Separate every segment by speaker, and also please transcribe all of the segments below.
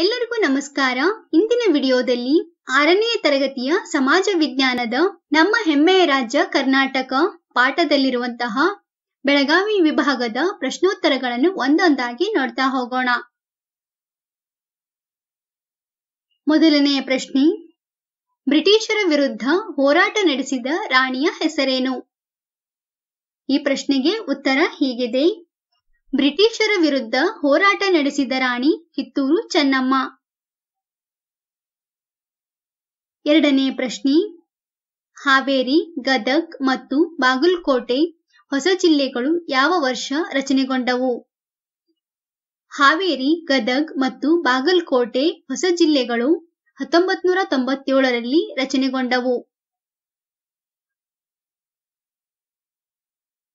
Speaker 1: ಎಲ್ಲರಿಗೂ ನಮಸ್ಕಾರ ಇಂದಿನ ವಿಡಿಯೋದಲ್ಲಿ ಆರನೆಯ ತರಗತಿಯ ಸಮಾಜ ವಿಜ್ಞಾನದ ನಮ್ಮ ಹೆಮ್ಮೆಯ ರಾಜ್ಯ ಕರ್ನಾಟಕ ಪಾಠದಲ್ಲಿರುವಂತಹ ಬೆಳಗಾವಿ ವಿಭಾಗದ ಪ್ರಶ್ನೋತ್ತರಗಳನ್ನು ಒಂದೊಂದಾಗಿ ನೋಡ್ತಾ ಹೋಗೋಣ ಮೊದಲನೆಯ ಪ್ರಶ್ನೆ ಬ್ರಿಟಿಷರ ವಿರುದ್ಧ ಹೋರಾಟ ನಡೆಸಿದ ರಾಣಿಯ ಹೆಸರೇನು ಈ ಪ್ರಶ್ನೆಗೆ ಉತ್ತರ ಹೀಗಿದೆ ಬ್ರಿಟಿಷರ ವಿರುದ್ಧ ಹೋರಾಟ ನಡೆಸಿದ ರಾಣಿ ಕಿತ್ತೂರು ಚೆನ್ನಮ್ಮ ಎರಡನೇ ಪ್ರಶ್ನೆ ಹಾವೇರಿ ಗದಗ್ ಮತ್ತು ಬಾಗಲಕೋಟೆ ಹೊಸ ಜಿಲ್ಲೆಗಳು ಯಾವ ವರ್ಷ ರಚನೆಗೊಂಡವು ಹಾವೇರಿ ಗದಗ್ ಮತ್ತು ಬಾಗಲಕೋಟೆ ಹೊಸ ಜಿಲ್ಲೆಗಳು ಹತ್ತೊಂಬತ್ ನೂರ ತೊಂಬತ್ತೇಳರಲ್ಲಿ ರಚನೆಗೊಂಡವು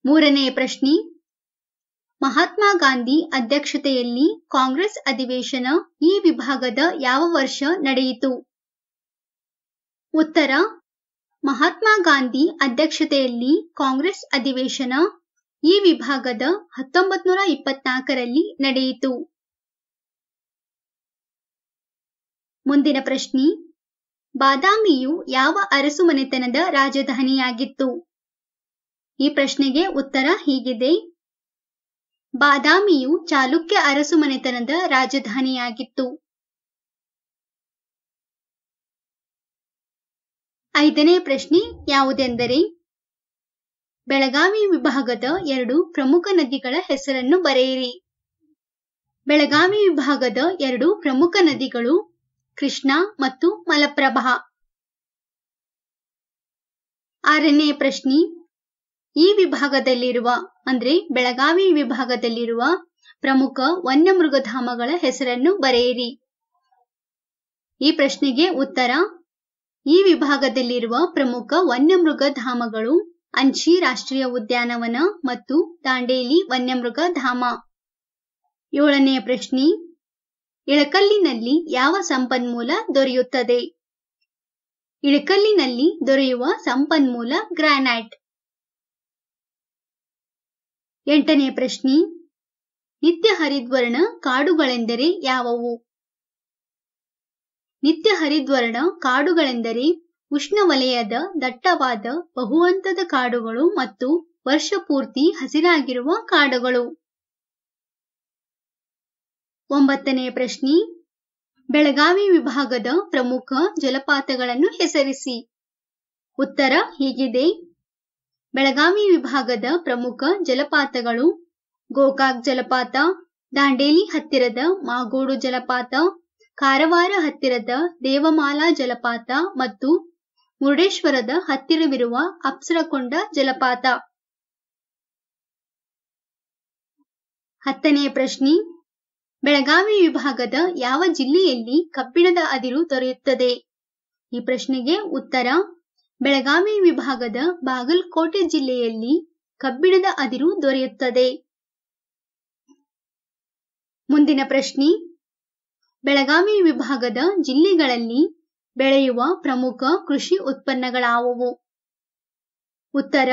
Speaker 1: ಮೂರನೇ ಪ್ರಶ್ನೆ ಮಹಾತ್ಮ ಗಾಂಧಿ ಅಧ್ಯಕ್ಷತೆಯಲ್ಲಿ ಕಾಂಗ್ರೆಸ್ ಅಧಿವೇಶನ ಈ ವಿಭಾಗದ ಯಾವ ವರ್ಷ ನಡೆಯಿತು ಉತ್ತರ ಮಹಾತ್ಮ ಗಾಂಧಿ ಅಧ್ಯಕ್ಷತೆಯಲ್ಲಿ ಕಾಂಗ್ರೆಸ್ ಅಧಿವೇಶನ ಈ ವಿಭಾಗದ ಹತ್ತೊಂಬತ್ ನೂರ ಇಪ್ಪತ್ನಾಲ್ಕರಲ್ಲಿ ನಡೆಯಿತು ಮುಂದಿನ ಪ್ರಶ್ನೆ ಬಾದಾಮಿಯು ಯಾವ ಅರಸು ಮನೆತನದ ರಾಜಧಾನಿಯಾಗಿತ್ತು ಈ ಪ್ರಶ್ನೆಗೆ ಉತ್ತರ ಹೀಗಿದೆ ಬಾದಾಮಿಯು ಚಾಲುಕ್ಯ ಅರಸುಮನೆತನದ ರಾಜಧಾನಿಯಾಗಿತ್ತು ಐದನೇ ಪ್ರಶ್ನೆ ಯಾವುದೆಂದರೆ ಬೆಳಗಾವಿ ವಿಭಾಗದ ಎರಡು ಪ್ರಮುಖ ನದಿಗಳ ಹೆಸರನ್ನು ಬರೆಯಿರಿ ಬೆಳಗಾವಿ ವಿಭಾಗದ ಎರಡು ಪ್ರಮುಖ ನದಿಗಳು ಕೃಷ್ಣ ಮತ್ತು ಮಲಪ್ರಭಾ ಆರನೇ ಪ್ರಶ್ನೆ ಈ ವಿಭಾಗದಲ್ಲಿರುವ ಅಂದ್ರೆ ಬೆಳಗಾವಿ ವಿಭಾಗದಲ್ಲಿರುವ ಪ್ರಮುಖ ಮೃಗಧಾಮಗಳ ಹೆಸರನ್ನು ಬರೆಯಿರಿ ಈ ಪ್ರಶ್ನೆಗೆ ಉತ್ತರ ಈ ವಿಭಾಗದಲ್ಲಿರುವ ಪ್ರಮುಖ ವನ್ಯ ಮೃಗಧಾಮಗಳು ಅಂಚಿ ರಾಷ್ಟ್ರೀಯ ಉದ್ಯಾನವನ ಮತ್ತು ದಾಂಡೇಲಿ ವನ್ಯ ಮೃಗಧಾಮ ಏಳನೆಯ ಪ್ರಶ್ನೆ ಇಳಕಲ್ಲಿನಲ್ಲಿ ಯಾವ ಸಂಪನ್ಮೂಲ ದೊರೆಯುತ್ತದೆ ಇಳಕಲ್ಲಿನಲ್ಲಿ ದೊರೆಯುವ ಸಂಪನ್ಮೂಲ ಗ್ರಾನೈಟ್ ಎಂಟನೆಯ ಪ್ರಶ್ನೆ ನಿತ್ಯ ಹರಿದ್ವರ್ಣ ಕಾಡುಗಳೆಂದರೆ ಯಾವುವು ನಿತ್ಯ ಹರಿದ್ವರ್ಣ ಕಾಡುಗಳೆಂದರೆ ಉಷ್ಣವಲಯದ ದಟ್ಟವಾದ ಬಹುವಂತದ ಕಾಡುಗಳು ಮತ್ತು ವರ್ಷ ಪೂರ್ತಿ ಹಸಿರಾಗಿರುವ ಕಾಡುಗಳು ಒಂಬತ್ತನೆಯ ಪ್ರಶ್ನೆ ಬೆಳಗಾವಿ ವಿಭಾಗದ ಪ್ರಮುಖ ಜಲಪಾತಗಳನ್ನು ಹೆಸರಿಸಿ ಉತ್ತರ ಹೀಗಿದೆ ಬೆಳಗಾವಿ ವಿಭಾಗದ ಪ್ರಮುಖ ಜಲಪಾತಗಳು ಗೋಕಾಕ್ ಜಲಪಾತ ದಾಂಡೇಲಿ ಹತ್ತಿರದ ಮಾಗೋಡು ಜಲಪಾತ ಕಾರವಾರ ಹತ್ತಿರದ ದೇವಮಾಲಾ ಜಲಪಾತ ಮತ್ತು ಮುರುಡೇಶ್ವರದ ಹತ್ತಿರವಿರುವ ಅಪ್ಸರಕೊಂಡ ಜಲಪಾತ ಹತ್ತನೆಯ ಪ್ರಶ್ನೆ ಬೆಳಗಾವಿ ವಿಭಾಗದ ಯಾವ ಜಿಲ್ಲೆಯಲ್ಲಿ ಕಬ್ಬಿಣದ ಅದಿರು ದೊರೆಯುತ್ತದೆ ಈ ಪ್ರಶ್ನೆಗೆ ಉತ್ತರ ಬೆಳಗಾವಿ ವಿಭಾಗದ ಬಾಗಲಕೋಟೆ ಜಿಲ್ಲೆಯಲ್ಲಿ ಕಬ್ಬಿಣದ ಅದಿರು ದೊರೆಯುತ್ತದೆ ಮುಂದಿನ ಪ್ರಶ್ನೆ ಬೆಳಗಾವಿ ವಿಭಾಗದ ಜಿಲ್ಲೆಗಳಲ್ಲಿ ಬೆಳೆಯುವ ಪ್ರಮುಖ ಕೃಷಿ ಉತ್ಪನ್ನಗಳಾವುವು ಉತ್ತರ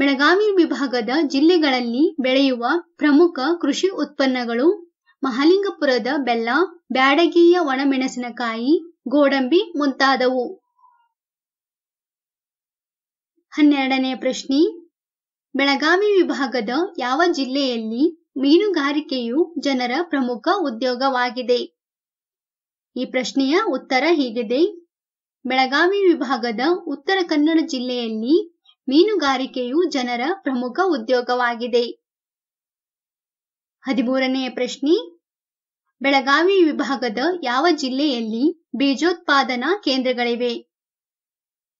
Speaker 1: ಬೆಳಗಾವಿ ವಿಭಾಗದ ಜಿಲ್ಲೆಗಳಲ್ಲಿ ಬೆಳೆಯುವ ಪ್ರಮುಖ ಕೃಷಿ ಉತ್ಪನ್ನಗಳು ಮಹಾಲಿಂಗಪುರದ ಬೆಲ್ಲ ಬ್ಯಾಡಗಿಯ ಒಣಮೆಣಸಿನಕಾಯಿ ಗೋಡಂಬಿ ಮುಂತಾದವು ಹನ್ನೆರಡನೆಯ ಪ್ರಶ್ನೆ ಬೆಳಗಾವಿ ವಿಭಾಗದ ಯಾವ ಜಿಲ್ಲೆಯಲ್ಲಿ ಮೀನುಗಾರಿಕೆಯು ಜನರ ಪ್ರಮುಖ ಉದ್ಯೋಗವಾಗಿದೆ ಈ ಪ್ರಶ್ನೆಯ ಉತ್ತರ ಹೀಗಿದೆ ಬೆಳಗಾವಿ ವಿಭಾಗದ ಉತ್ತರ ಕನ್ನಡ ಜಿಲ್ಲೆಯಲ್ಲಿ ಮೀನುಗಾರಿಕೆಯು ಜನರ ಪ್ರಮುಖ ಉದ್ಯೋಗವಾಗಿದೆ ಹದಿಮೂರನೆಯ ಪ್ರಶ್ನೆ ಬೆಳಗಾವಿ ವಿಭಾಗದ ಯಾವ ಜಿಲ್ಲೆಯಲ್ಲಿ ಬೀಜೋತ್ಪಾದನಾ ಕೇಂದ್ರಗಳಿವೆ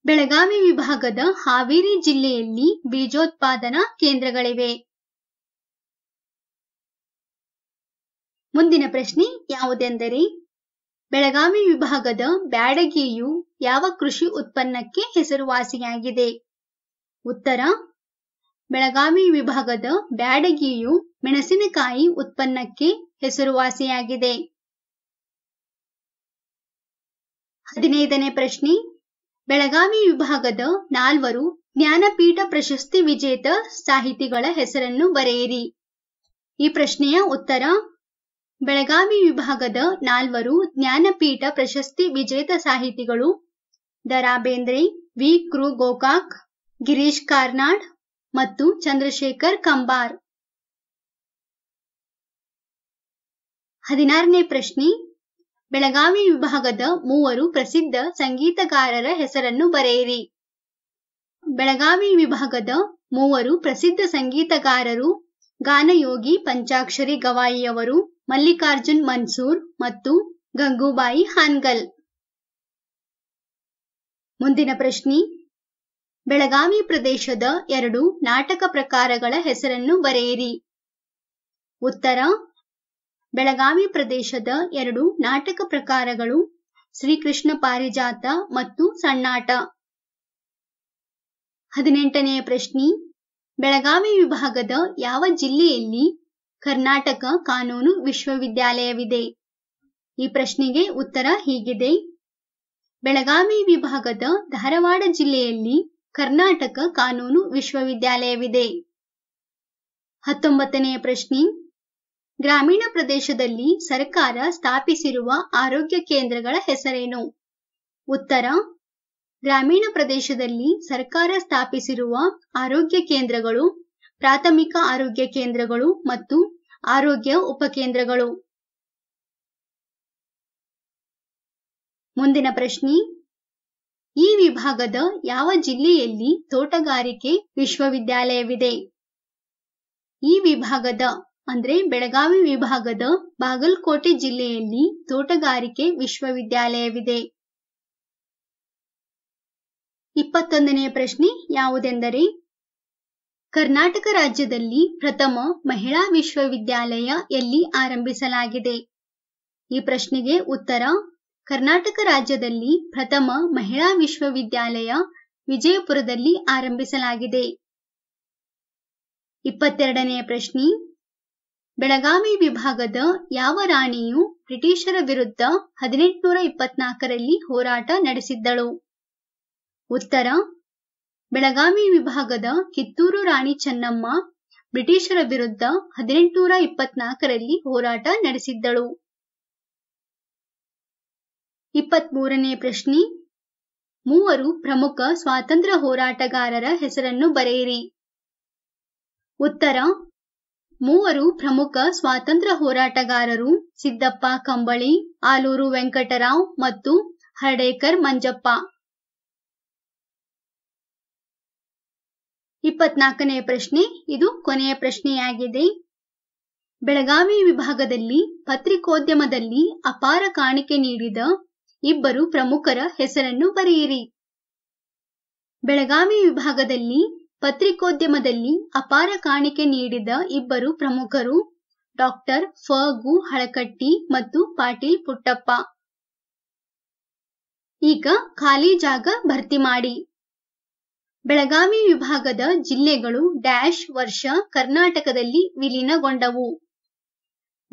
Speaker 1: ಬೆಳಗಾವಿ ವಿಭಾಗದ ಹಾವೇರಿ ಜಿಲ್ಲೆಯಲ್ಲಿ ಬೀಜೋತ್ಪಾದನಾ ಕೇಂದ್ರಗಳಿವೆ ಮುಂದಿನ ಪ್ರಶ್ನೆ ಯಾವುದೆಂದರೆ ಬೆಳಗಾವಿ ವಿಭಾಗದ ಬ್ಯಾಡಗಿಯು ಯಾವ ಕೃಷಿ ಉತ್ಪನ್ನಕ್ಕೆ ಹೆಸರುವಾಸಿಯಾಗಿದೆ ಉತ್ತರ ಬೆಳಗಾವಿ ವಿಭಾಗದ ಬ್ಯಾಡಗಿಯು ಮೆಣಸಿನಕಾಯಿ ಉತ್ಪನ್ನಕ್ಕೆ ಹೆಸರುವಾಸಿಯಾಗಿದೆ ಹದಿನೈದನೇ ಪ್ರಶ್ನೆ ಬೆಳಗಾವಿ ವಿಭಾಗದ ನಾಲ್ವರು ಜ್ಞಾನಪೀಠ ಪ್ರಶಸ್ತಿ ವಿಜೇತ ಸಾಹಿತಿಗಳ ಹೆಸರನ್ನು ಬರೆಯಿರಿ ಈ ಪ್ರಶ್ನೆಯ ಉತ್ತರ ಬೆಳಗಾವಿ ವಿಭಾಗದ ನಾಲ್ವರು ಜ್ಞಾನಪೀಠ ಪ್ರಶಸ್ತಿ ವಿಜೇತ ಸಾಹಿತಿಗಳು ದರಾ ಬೇಂದ್ರೆ ವಿ ಕೃ ಗೋಕಾಕ್ ಗಿರೀಶ್ ಕಾರ್ನಾಡ್ ಮತ್ತು ಚಂದ್ರಶೇಖರ್ ಕಂಬಾರ್ ಹದಿನಾರನೇ ಪ್ರಶ್ನೆ ಬೆಳಗಾವಿ ವಿಭಾಗದ ಮೂವರು ಪ್ರಸಿದ್ಧ ಸಂಗೀತಗಾರರ ಹೆಸರನ್ನು ಬರೆಯಿರಿ ಬೆಳಗಾವಿ ವಿಭಾಗದ ಮೂವರು ಪ್ರಸಿದ್ಧ ಸಂಗೀತಗಾರರು ಗಾನಯೋಗಿ ಪಂಚಾಕ್ಷರಿ ಗವಾಯಿಯವರು ಮಲ್ಲಿಕಾರ್ಜುನ್ ಮನ್ಸೂರ್ ಮತ್ತು ಗಂಗೂಬಾಯಿ ಹಾನ್ಗಲ್ ಮುಂದಿನ ಪ್ರಶ್ನೆ ಬೆಳಗಾವಿ ಪ್ರದೇಶದ ಎರಡು ನಾಟಕ ಪ್ರಕಾರಗಳ ಹೆಸರನ್ನು ಬರೆಯಿರಿ ಉತ್ತರ ಬೆಳಗಾವಿ ಪ್ರದೇಶದ ಎರಡು ನಾಟಕ ಪ್ರಕಾರಗಳು ಶ್ರೀಕೃಷ್ಣ ಪಾರಿಜಾತ ಮತ್ತು ಸಣ್ಣಾಟ ಹದಿನೆಂಟನೆಯ ಪ್ರಶ್ನೆ ಬೆಳಗಾವಿ ವಿಭಾಗದ ಯಾವ ಜಿಲ್ಲೆಯಲ್ಲಿ ಕರ್ನಾಟಕ ಕಾನೂನು ವಿಶ್ವವಿದ್ಯಾಲಯವಿದೆ ಈ ಪ್ರಶ್ನೆಗೆ ಉತ್ತರ ಹೀಗಿದೆ ಬೆಳಗಾವಿ ವಿಭಾಗದ ಧಾರವಾಡ ಜಿಲ್ಲೆಯಲ್ಲಿ ಕರ್ನಾಟಕ ಕಾನೂನು ವಿಶ್ವವಿದ್ಯಾಲಯವಿದೆ ಹತ್ತೊಂಬತ್ತನೆಯ ಪ್ರಶ್ನೆ ಗ್ರಾಮೀಣ ಪ್ರದೇಶದಲ್ಲಿ ಸರ್ಕಾರ ಸ್ಥಾಪಿಸಿರುವ ಆರೋಗ್ಯ ಕೇಂದ್ರಗಳ ಹೆಸರೇನು ಉತ್ತರ ಗ್ರಾಮೀಣ ಪ್ರದೇಶದಲ್ಲಿ ಸರ್ಕಾರ ಸ್ಥಾಪಿಸಿರುವ ಆರೋಗ್ಯ ಕೇಂದ್ರಗಳು ಪ್ರಾಥಮಿಕ ಆರೋಗ್ಯ ಕೇಂದ್ರಗಳು ಮತ್ತು ಆರೋಗ್ಯ ಉಪಕೇಂದ್ರಗಳು ಮುಂದಿನ ಪ್ರಶ್ನೆ ಈ ವಿಭಾಗದ ಯಾವ ಜಿಲ್ಲೆಯಲ್ಲಿ ತೋಟಗಾರಿಕೆ ವಿಶ್ವವಿದ್ಯಾಲಯವಿದೆ ಈ ವಿಭಾಗದ ಅಂದ್ರೆ ಬೆಳಗಾವಿ ವಿಭಾಗದ ಬಾಗಲಕೋಟೆ ಜಿಲ್ಲೆಯಲ್ಲಿ ತೋಟಗಾರಿಕೆ ವಿಶ್ವವಿದ್ಯಾಲಯವಿದೆ ಇಪ್ಪತ್ತೊಂದನೆಯ ಪ್ರಶ್ನೆ ಯಾವುದೆಂದರೆ ಕರ್ನಾಟಕ ರಾಜ್ಯದಲ್ಲಿ ಪ್ರಥಮ ಮಹಿಳಾ ವಿಶ್ವವಿದ್ಯಾಲಯ ಎಲ್ಲಿ ಆರಂಭಿಸಲಾಗಿದೆ ಈ ಪ್ರಶ್ನೆಗೆ ಉತ್ತರ ಕರ್ನಾಟಕ ರಾಜ್ಯದಲ್ಲಿ ಪ್ರಥಮ ಮಹಿಳಾ ವಿಶ್ವವಿದ್ಯಾಲಯ ವಿಜಯಪುರದಲ್ಲಿ ಆರಂಭಿಸಲಾಗಿದೆ ಇಪ್ಪತ್ತೆರಡನೆಯ ಪ್ರಶ್ನೆ ಬೆಳಗಾವಿ ವಿಭಾಗದ ಯಾವ ರಾಣಿಯು ಬ್ರಿಟಿಷರ ವಿರುದ್ಧ ಹದಿನೆಂಟುನೂರ ಇಪ್ಪತ್ನಾಲ್ಕರಲ್ಲಿ ಹೋರಾಟ ನಡೆಸಿದ್ದಳು ಉತ್ತರ ಬೆಳಗಾವಿ ವಿಭಾಗದ ಕಿತ್ತೂರು ರಾಣಿ ಚೆನ್ನಮ್ಮ ಬ್ರಿಟಿಷರ ವಿರುದ್ಧ ಹದಿನೆಂಟುನೂರ ಇಪ್ಪತ್ನಾಲ್ಕರಲ್ಲಿ ಹೋರಾಟ ನಡೆಸಿದ್ದಳು ಇಪ್ಪತ್ಮೂರನೇ ಪ್ರಶ್ನೆ ಮೂವರು ಪ್ರಮುಖ ಸ್ವಾತಂತ್ರ್ಯ ಹೋರಾಟಗಾರರ ಹೆಸರನ್ನು ಬರೆಯಿರಿ ಉತ್ತರ ಮೂವರು ಪ್ರಮುಖ ಸ್ವಾತಂತ್ರ್ಯ ಹೋರಾಟಗಾರರು ಸಿದ್ದಪ್ಪ ಕಂಬಳಿ ಆಲೂರು ವೆಂಕಟರಾವ್ ಮತ್ತು ಹರ್ಡೇಕರ್ ಮಂಜಪ್ಪ ಇಪ್ಪತ್ನಾಲ್ಕನೇ ಪ್ರಶ್ನೆ ಇದು ಕೊನೆಯ ಪ್ರಶ್ನೆಯಾಗಿದೆ ಬೆಳಗಾವಿ ವಿಭಾಗದಲ್ಲಿ ಪತ್ರಿಕೋದ್ಯಮದಲ್ಲಿ ಅಪಾರ ಕಾಣಿಕೆ ನೀಡಿದ ಇಬ್ಬರು ಪ್ರಮುಖರ ಹೆಸರನ್ನು ಬರೆಯಿರಿ ಬೆಳಗಾವಿ ವಿಭಾಗದಲ್ಲಿ ಪತ್ರಿಕೋದ್ಯಮದಲ್ಲಿ ಅಪಾರ ಕಾಣಿಕೆ ನೀಡಿದ ಇಬ್ಬರು ಪ್ರಮುಖರು ಡಾಕ್ಟರ್ ಫಗು ಹಳಕಟ್ಟಿ ಮತ್ತು ಪಾಟೀಲ್ ಪುಟ್ಟಪ್ಪ ಈಗ ಖಾಲಿ ಜಾಗ ಭರ್ತಿ ಮಾಡಿ ಬೆಳಗಾವಿ ವಿಭಾಗದ ಜಿಲ್ಲೆಗಳು ಡ್ಯಾಶ್ ವರ್ಷ ಕರ್ನಾಟಕದಲ್ಲಿ ವಿಲೀನಗೊಂಡವು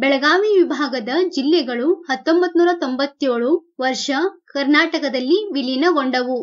Speaker 1: ಬೆಳಗಾವಿ ವಿಭಾಗದ ಜಿಲ್ಲೆಗಳು ಹತ್ತೊಂಬತ್ತು ನೂರ ತೊಂಬತ್ತೇಳು ವರ್ಷ ಕರ್ನಾಟಕದಲ್ಲಿ ವಿಲೀನಗೊಂಡವು